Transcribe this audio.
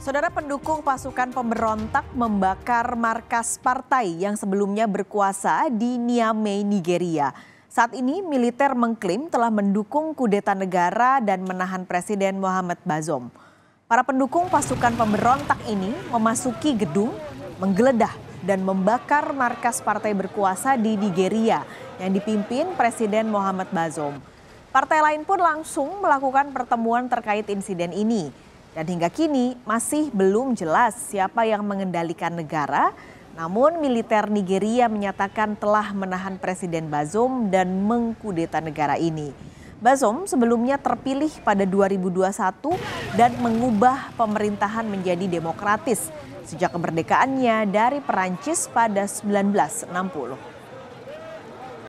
Saudara pendukung pasukan pemberontak membakar markas partai yang sebelumnya berkuasa di Niamey, Nigeria. Saat ini militer mengklaim telah mendukung kudeta negara dan menahan Presiden Muhammad Bazoum. Para pendukung pasukan pemberontak ini memasuki gedung, menggeledah dan membakar markas partai berkuasa di Nigeria yang dipimpin Presiden Muhammad Bazoum. Partai lain pun langsung melakukan pertemuan terkait insiden ini. Dan hingga kini masih belum jelas siapa yang mengendalikan negara, namun militer Nigeria menyatakan telah menahan Presiden Bazoum dan mengkudeta negara ini. Bazoum sebelumnya terpilih pada 2021 dan mengubah pemerintahan menjadi demokratis sejak kemerdekaannya dari Perancis pada 1960.